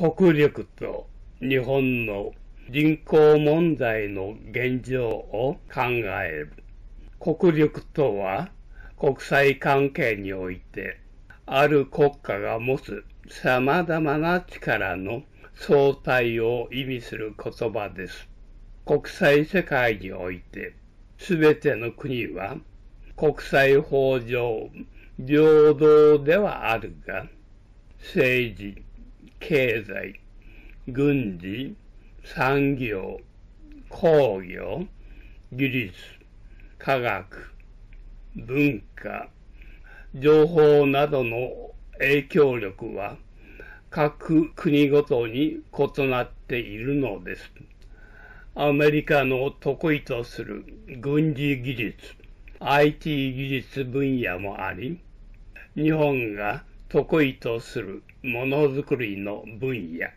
国力と日本の人口問題の現状を考える。国力とは国際関係においてある国家が持つ様々な力の相対を意味する言葉です。国際世界において全ての国は国際法上平等ではあるが政治経済、軍事、産業、工業、技術、科学、文化、情報などの影響力は各国ごとに異なっているのです。アメリカの得意とする軍事技術、IT 技術分野もあり、日本が得意とするものづくりの分野、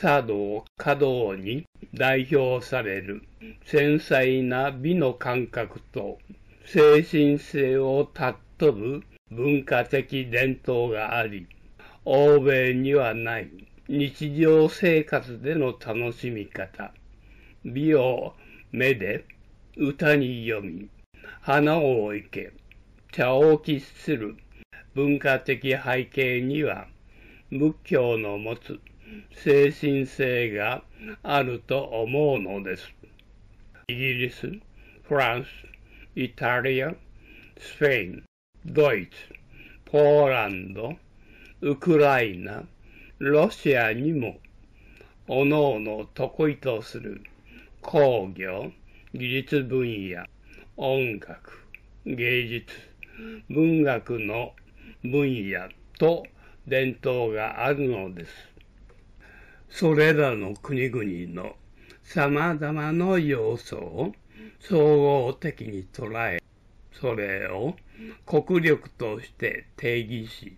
茶道、華道に代表される繊細な美の感覚と精神性を尊ぶ文化的伝統があり、欧米にはない日常生活での楽しみ方、美を目で歌に読み、花を生け、茶を喫する文化的背景には、仏教の持つ精神性があると思うのです。イギリス、フランス、イタリア、スペイン、ドイツ、ポーランド、ウクライナ、ロシアにも、おのおの得意とする工業、技術分野、音楽、芸術、文学の分野と伝統があるのです。それらの国々の様々な要素を総合的に捉え、それを国力として定義し、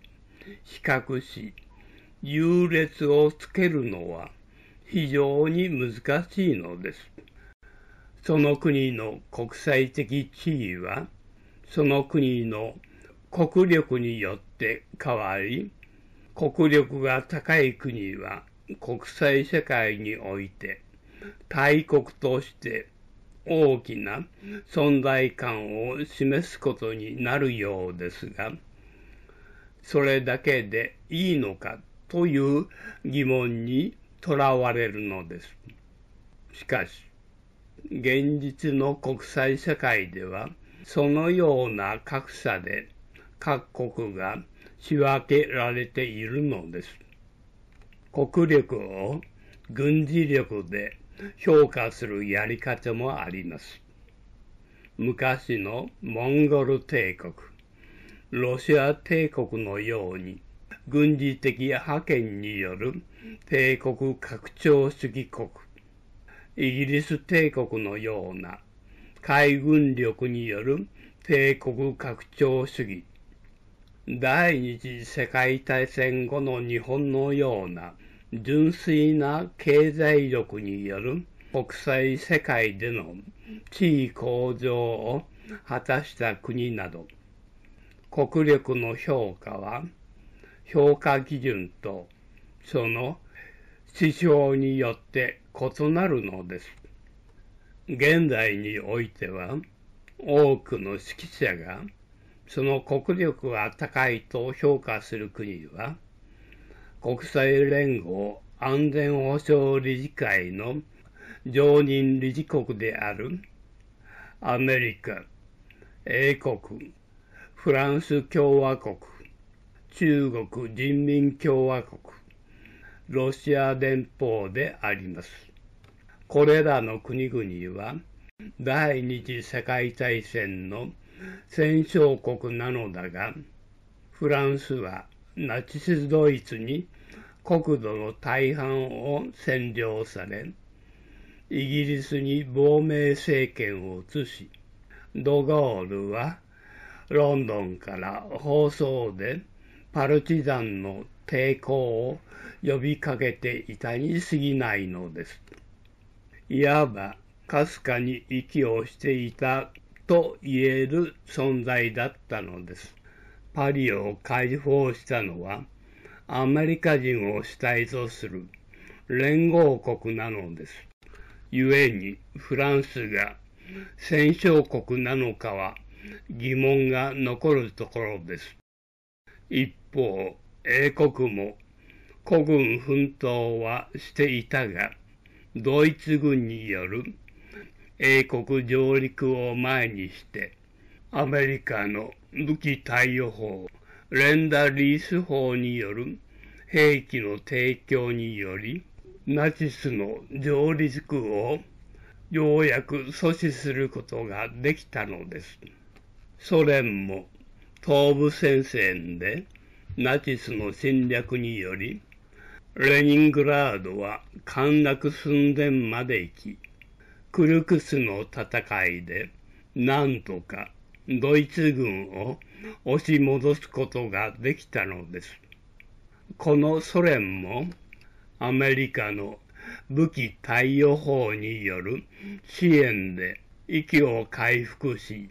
比較し、優劣をつけるのは非常に難しいのです。その国の国際的地位は、その国の国力によって変わり、国力が高い国は国際社会において大国として大きな存在感を示すことになるようですが、それだけでいいのかという疑問にとらわれるのです。しかし、現実の国際社会では、そのような格差で各国が仕分けられているのです。国力を軍事力で評価するやり方もあります。昔のモンゴル帝国、ロシア帝国のように軍事的覇権による帝国拡張主義国、イギリス帝国のような海軍力による帝国拡張主義第二次世界大戦後の日本のような純粋な経済力による国際世界での地位向上を果たした国など、国力の評価は評価基準とその指標によって異なるのです。現在においては多くの指揮者がその国力が高いと評価する国は、国際連合安全保障理事会の常任理事国であるアメリカ、英国、フランス共和国、中国人民共和国、ロシア連邦であります。これらの国々は、第二次世界大戦の戦勝国なのだが、フランスはナチスドイツに国土の大半を占領され、イギリスに亡命政権を移し、ドゴールはロンドンから放送でパルチザンの抵抗を呼びかけていたに過ぎないのです。いわばかすかに息をしていたと言える存在だったのです。パリを解放したのはアメリカ人を主体とする連合国なのです。故にフランスが戦勝国なのかは疑問が残るところです。一方、英国も孤軍奮闘はしていたが、ドイツ軍による英国上陸を前にして、アメリカの武器貸与法、レンダリース法による兵器の提供により、ナチスの上陸をようやく阻止することができたのです。ソ連も東部戦線でナチスの侵略により、レニングラードは陥落寸前まで行き、クルクスの戦いで、なんとかドイツ軍を押し戻すことができたのです。このソ連もアメリカの武器貸与法による支援で息を回復し、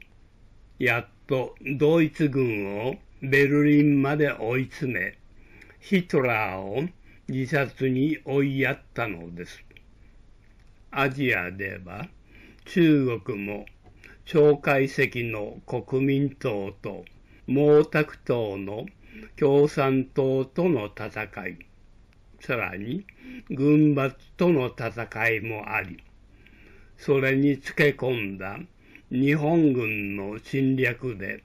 やっとドイツ軍をベルリンまで追い詰め、ヒトラーを自殺に追いやったのです。アジアでは中国も蒋介石の国民党と毛沢東の共産党との戦いさらに軍閥との戦いもありそれにつけ込んだ日本軍の侵略で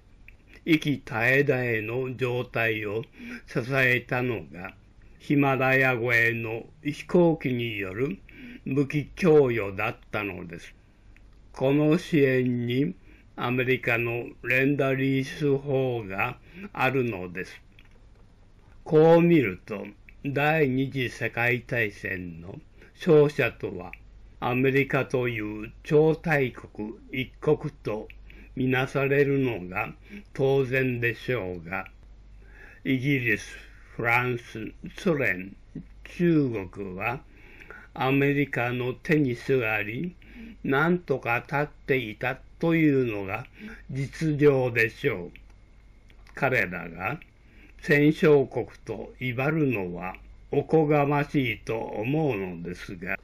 息絶え絶えの状態を支えたのがヒマラヤ越えの飛行機による武器供与だったのです。この支援にアメリカのレンダリース法があるのです。こう見ると、第二次世界大戦の勝者とは、アメリカという超大国一国とみなされるのが当然でしょうが、イギリス、フランス、ソ連、中国はアメリカのテニスがあり、なんとか立っていたというのが実情でしょう。彼らが戦勝国と威張るのはおこがましいと思うのですが、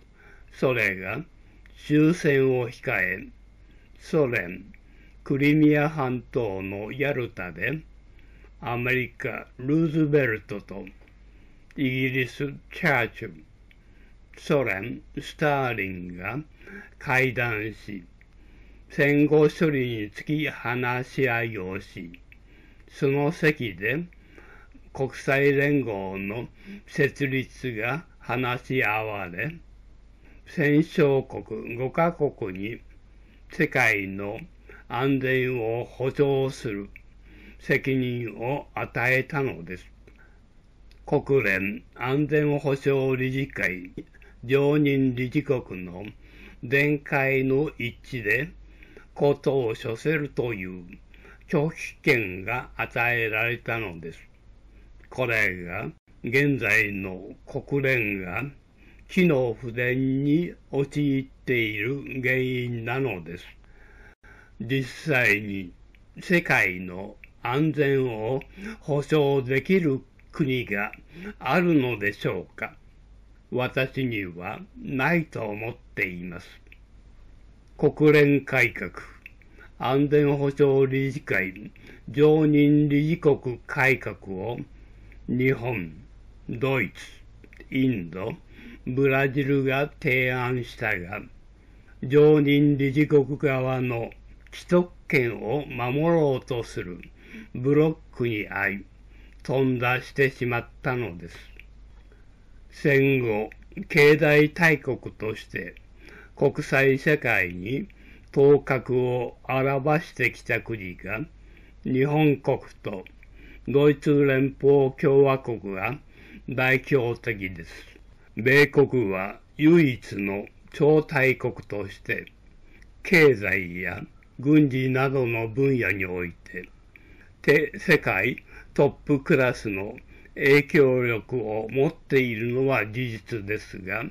それが終戦を控え、ソ連、クリミア半島のヤルタで、アメリカ、ルーズベルトとイギリス、チャーチュソ連、スターリンが会談し、戦後処理につき話し合いをし、その席で国際連合の設立が話し合われ、戦勝国5カ国に世界の安全を保障する責任を与えたのです。国連安全保障理事会常任理事国の全会の一致で、ことを処せるという拒否権が与えられたのです。これが、現在の国連が機能不全に陥っている原因なのです。実際に世界の安全を保障できる国があるのでしょうか私にはないと思っています。国連改革、安全保障理事会、常任理事国改革を日本、ドイツ、インド、ブラジルが提案したが、常任理事国側の既得権を守ろうとするブロックに遭い、飛んだしてしまったのです。戦後、経済大国として国際社会に頭角を現してきた国が、日本国とドイツ連邦共和国が代表的です。米国は唯一の超大国として、経済や軍事などの分野において、世界トップクラスの影響力を持っているのは事実ですが、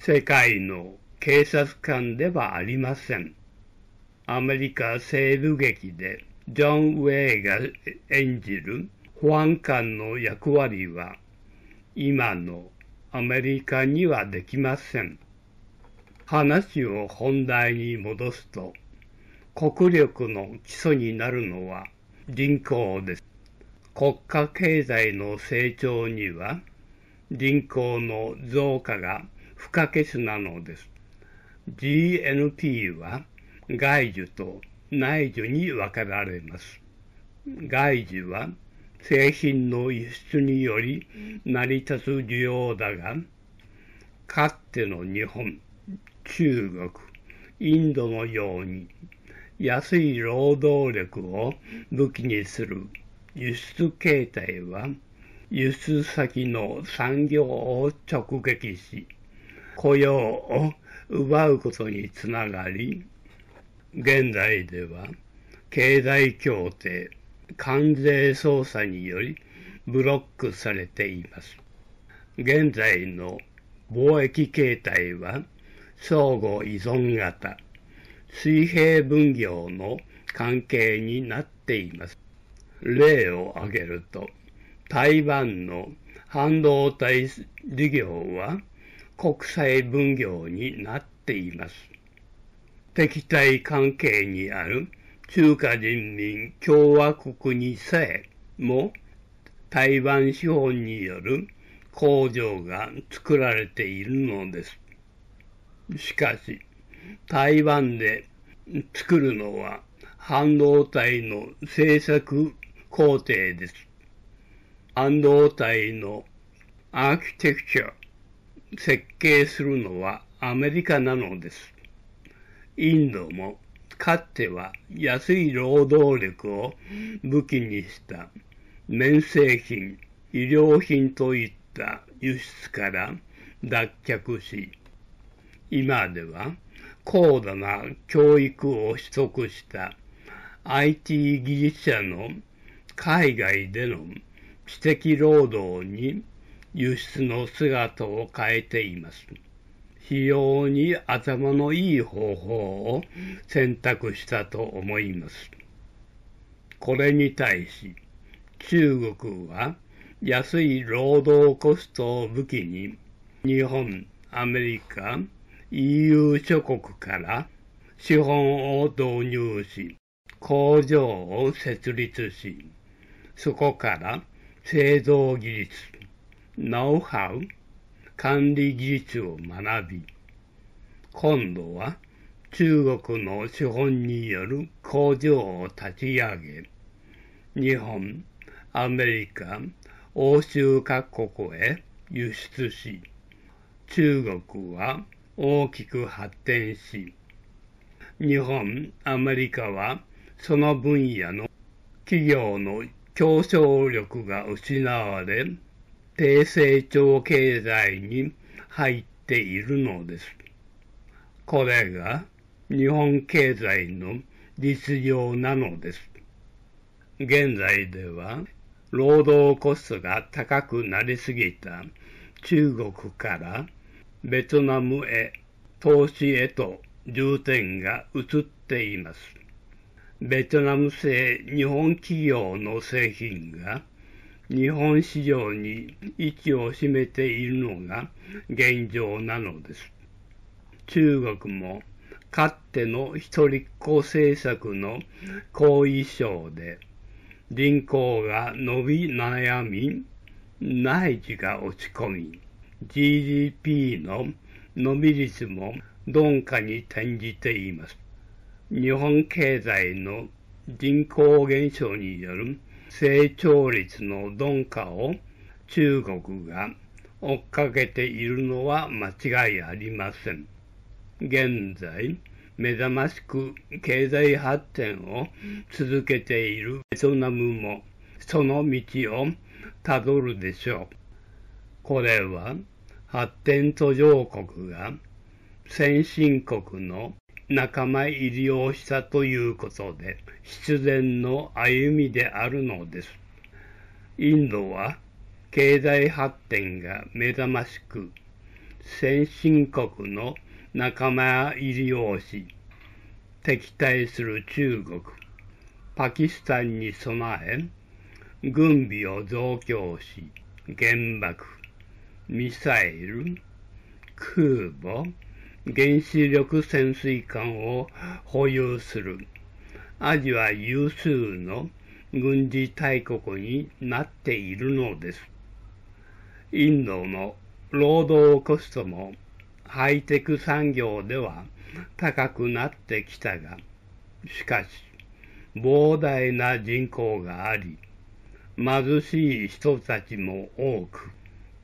世界の警察官ではありません。アメリカ西部劇でジョン・ウェイが演じる保安官の役割は今のアメリカにはできません。話を本題に戻すと、国力の基礎になるのは人口です。国家経済の成長には人口の増加が不可欠なのです。GNP は外需と内需に分けられます。外需は製品の輸出により成り立つ需要だが、かつての日本、中国、インドのように安い労働力を武器にする輸出形態は輸出先の産業を直撃し、雇用を奪うことにつながり、現在では経済協定、関税操作によりブロックされています。現在の貿易形態は相互依存型、水平分業の関係になっています。例を挙げると、台湾の半導体事業は国際分業になっています。敵対関係にある中華人民共和国にさえも台湾資本による工場が作られているのです。しかし、台湾で作るのは半導体の政策工程です。半動体のアーキテクチャ、設計するのはアメリカなのです。インドもかつては安い労働力を武器にした綿製品、医療品といった輸出から脱却し、今では高度な教育を取得した IT 技術者の海外での知的労働に輸出の姿を変えています。非常に頭のいい方法を選択したと思います。これに対し、中国は安い労働コストを武器に、日本、アメリカ、EU 諸国から資本を導入し、工場を設立し、そこから製造技術、ノウハウ、管理技術を学び、今度は中国の資本による工場を立ち上げ、日本、アメリカ、欧州各国へ輸出し、中国は大きく発展し、日本、アメリカはその分野の企業の競争力が失われ、低成長経済に入っているのです。これが日本経済の実情なのです。現在では労働コストが高くなりすぎた中国からベトナムへ投資へと重点が移っています。ベトナム製日本企業の製品が日本市場に位置を占めているのが現状なのです。中国もかつての一人っ子政策の後遺症で人口が伸び悩み、内需が落ち込み、GDP の伸び率も鈍化に転じています。日本経済の人口減少による成長率の鈍化を中国が追っかけているのは間違いありません。現在、目覚ましく経済発展を続けているベトナムもその道をたどるでしょう。これは発展途上国が先進国の仲間入りをしたということで必然の歩みであるのです。インドは経済発展が目覚ましく先進国の仲間入りをし敵対する中国パキスタンに備え軍備を増強し原爆ミサイル空母原子力潜水艦を保有するアジア有数の軍事大国になっているのです。インドの労働コストもハイテク産業では高くなってきたが、しかし膨大な人口があり、貧しい人たちも多く、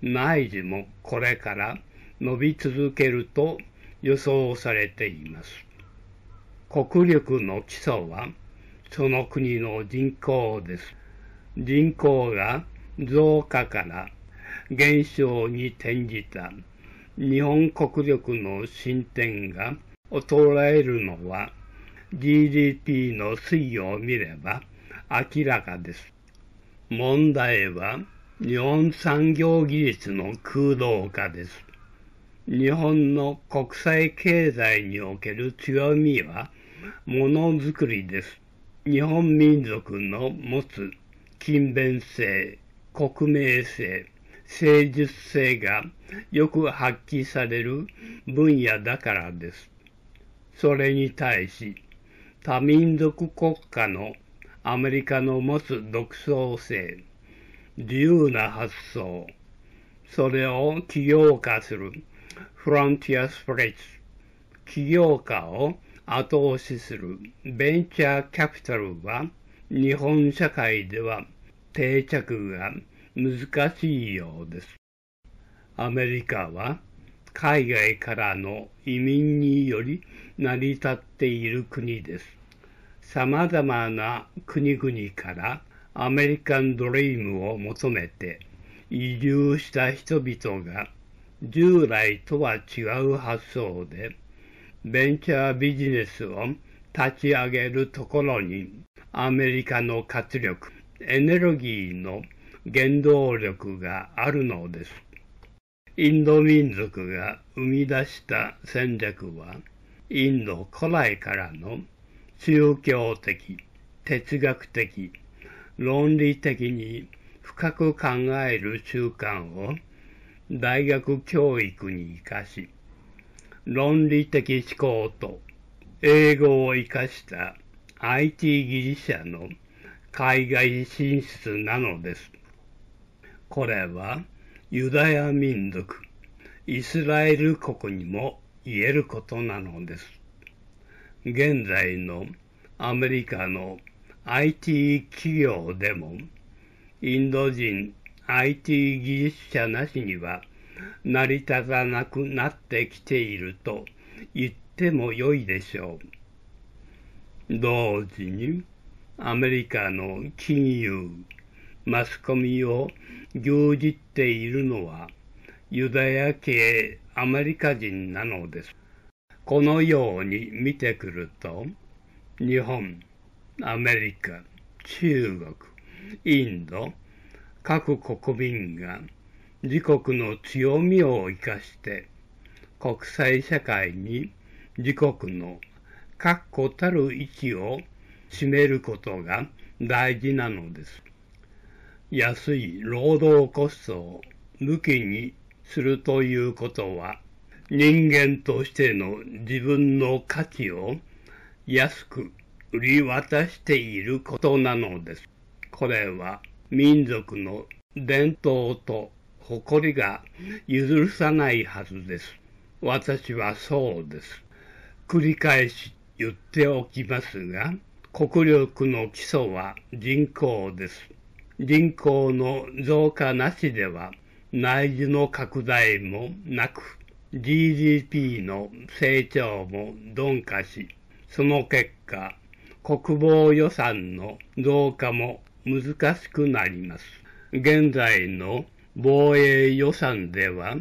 内需もこれから伸び続けると予想されています。国力の基礎はその国の人口です。人口が増加から減少に転じた日本国力の進展が衰えるのは GDP の推移を見れば明らかです。問題は日本産業技術の空洞化です。日本の国際経済における強みはものづくりです。日本民族の持つ勤勉性、国名性、誠実性がよく発揮される分野だからです。それに対し、多民族国家のアメリカの持つ独創性、自由な発想、それを起業化するフロンティアスプレッス起業家を後押しするベンチャーキャピタルは日本社会では定着が難しいようです。アメリカは海外からの移民により成り立っている国です。様々な国々からアメリカンドリームを求めて移住した人々が従来とは違う発想で、ベンチャービジネスを立ち上げるところに、アメリカの活力、エネルギーの原動力があるのです。インド民族が生み出した戦略は、インド古来からの宗教的、哲学的、論理的に深く考える習慣を大学教育に生かし、論理的思考と英語を生かした IT 技術者の海外進出なのです。これはユダヤ民族、イスラエル国にも言えることなのです。現在のアメリカの IT 企業でもインド人 IT 技術者なしには成り立たなくなってきていると言ってもよいでしょう。同時にアメリカの金融、マスコミを牛耳っているのはユダヤ系アメリカ人なのです。このように見てくると、日本、アメリカ、中国、インド、各国民が自国の強みを生かして国際社会に自国の確固たる位置を占めることが大事なのです。安い労働コストを抜きにするということは人間としての自分の価値を安く売り渡していることなのです。これは民族の伝統と誇りが許さないはずです。私はそうです。繰り返し言っておきますが、国力の基礎は人口です。人口の増加なしでは内需の拡大もなく、GDP の成長も鈍化し、その結果、国防予算の増加も難しくなります。現在の防衛予算では、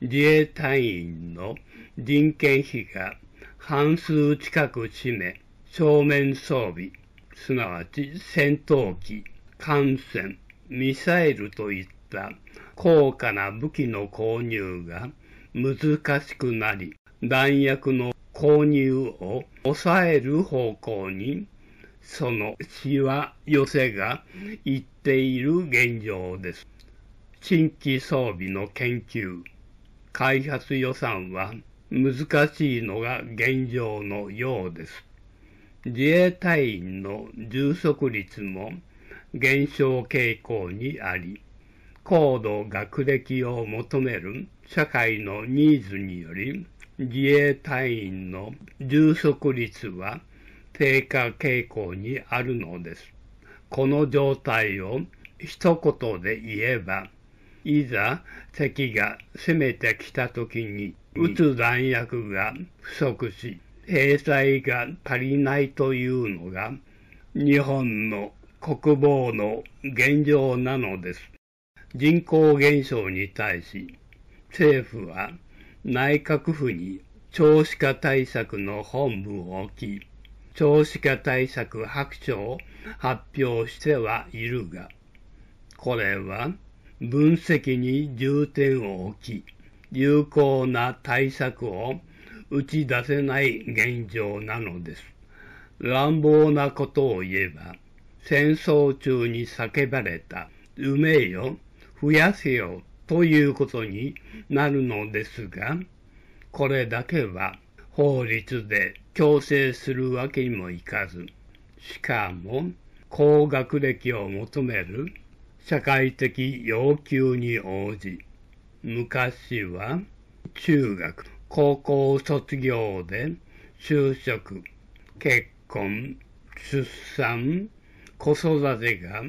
自衛隊員の人件費が半数近く占め、正面装備、すなわち戦闘機、艦船、ミサイルといった高価な武器の購入が難しくなり、弾薬の購入を抑える方向にそのしわ寄せが言っている現状です。新規装備の研究、開発予算は難しいのが現状のようです。自衛隊員の充足率も減少傾向にあり、高度学歴を求める社会のニーズにより、自衛隊員の充足率は低下傾向にあるのです。この状態を一言で言えば、いざ敵が攻めてきた時に、撃つ弾薬が不足し、兵隊が足りないというのが、日本の国防の現状なのです。人口減少に対し、政府は内閣府に少子化対策の本部を置き、少子化対策白書を発表してはいるが、これは分析に重点を置き、有効な対策を打ち出せない現状なのです。乱暴なことを言えば、戦争中に叫ばれた、埋めよ、増やせよということになるのですが、これだけは法律で強制するわけにもいかず、しかも高学歴を求める社会的要求に応じ、昔は中学、高校卒業で就職、結婚、出産、子育てが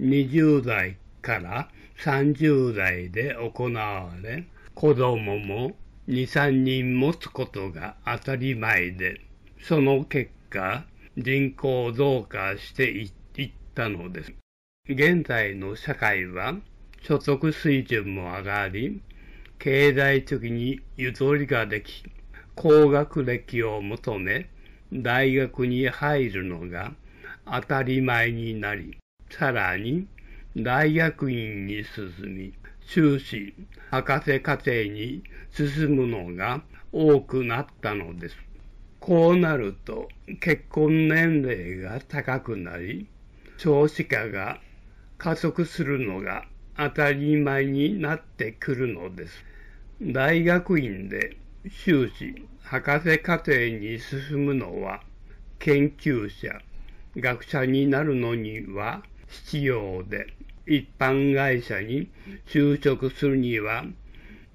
20代から30代で行われ、子供も23人持つことが当たり前でその結果人口増加していったのです現在の社会は所得水準も上がり経済的にゆとりができ高学歴を求め大学に入るのが当たり前になりさらに大学院に進み修士、博士課程に進むのが多くなったのです。こうなると結婚年齢が高くなり、少子化が加速するのが当たり前になってくるのです。大学院で修士、博士課程に進むのは研究者、学者になるのには必要で、一般会社に就職するには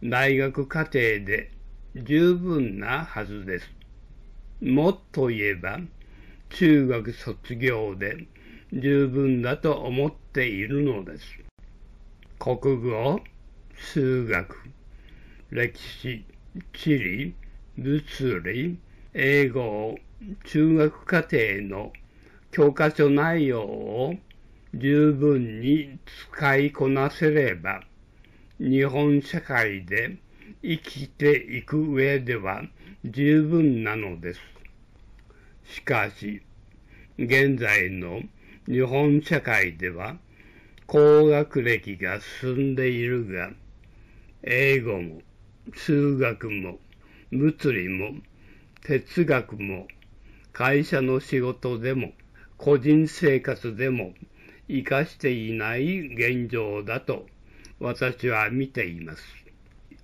大学課程で十分なはずです。もっと言えば中学卒業で十分だと思っているのです。国語、数学、歴史、地理、物理、英語を中学課程の教科書内容を十分に使いこなせれば、日本社会で生きていく上では十分なのです。しかし、現在の日本社会では、高学歴が進んでいるが、英語も、数学も、物理も、哲学も、会社の仕事でも、個人生活でも、生かしていない現状だと私は見ています。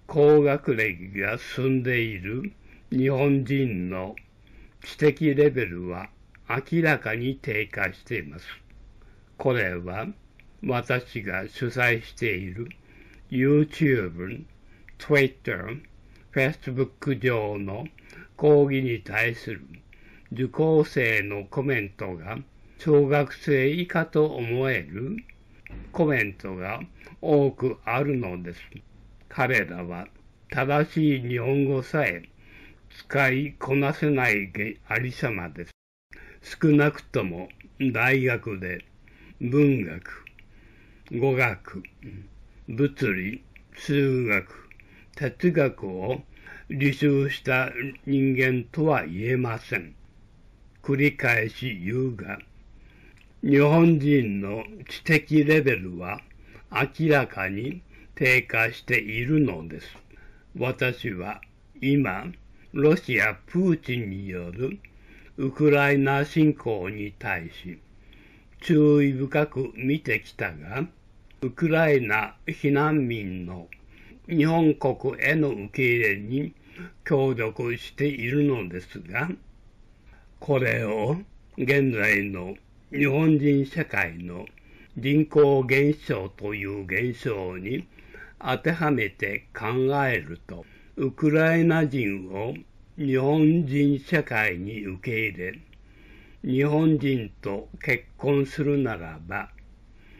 高学歴が進んでいる日本人の知的レベルは明らかに低下しています。これは私が主催している YouTube、Twitter、Facebook 上の講義に対する受講生のコメントが小学生以下と思えるコメントが多くあるのです。彼らは正しい日本語さえ使いこなせないありさまです。少なくとも大学で文学、語学、物理、数学、哲学を履修した人間とは言えません。繰り返し言うが、日本人の知的レベルは明らかに低下しているのです。私は今、ロシアプーチンによるウクライナ侵攻に対し、注意深く見てきたが、ウクライナ避難民の日本国への受け入れに協力しているのですが、これを現在の日本人社会の人口減少という現象に当てはめて考えるとウクライナ人を日本人社会に受け入れ日本人と結婚するならば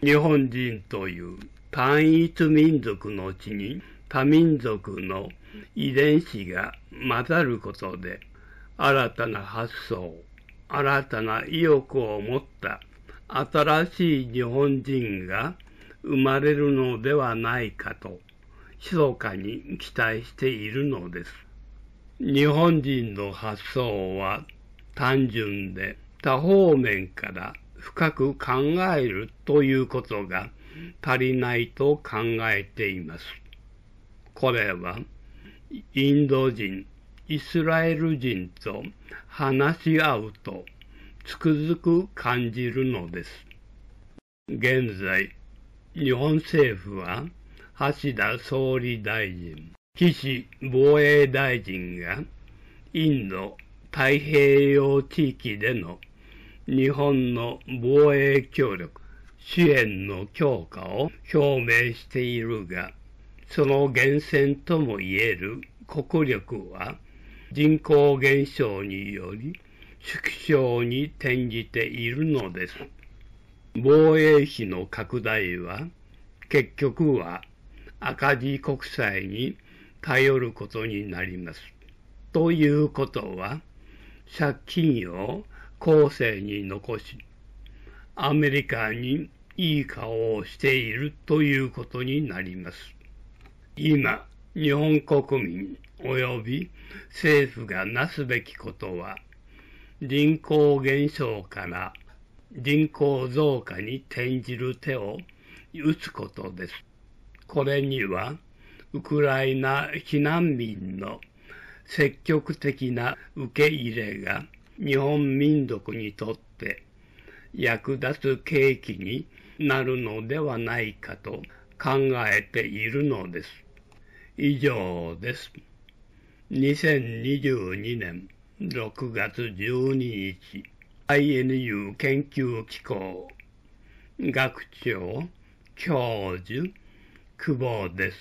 日本人という単一民族の地に多民族の遺伝子が混ざることで新たな発想新たな意欲を持った新しい日本人が生まれるのではないかと、密かに期待しているのです。日本人の発想は単純で多方面から深く考えるということが足りないと考えています。これはインド人、イスラエル人と話し合うとつくづく感じるのです。現在、日本政府は橋田総理大臣、岸防衛大臣がインド太平洋地域での日本の防衛協力、支援の強化を表明しているが、その源泉ともいえる国力は人口減少により縮小に転じているのです。防衛費の拡大は結局は赤字国債に頼ることになります。ということは借金を後世に残しアメリカにいい顔をしているということになります。今、日本国民及び政府がなすべきことは、人口減少から人口増加に転じる手を打つことです。これには、ウクライナ避難民の積極的な受け入れが日本民族にとって役立つ契機になるのではないかと考えているのです。以上です。2022年6月12日 INU 研究機構学長教授久保です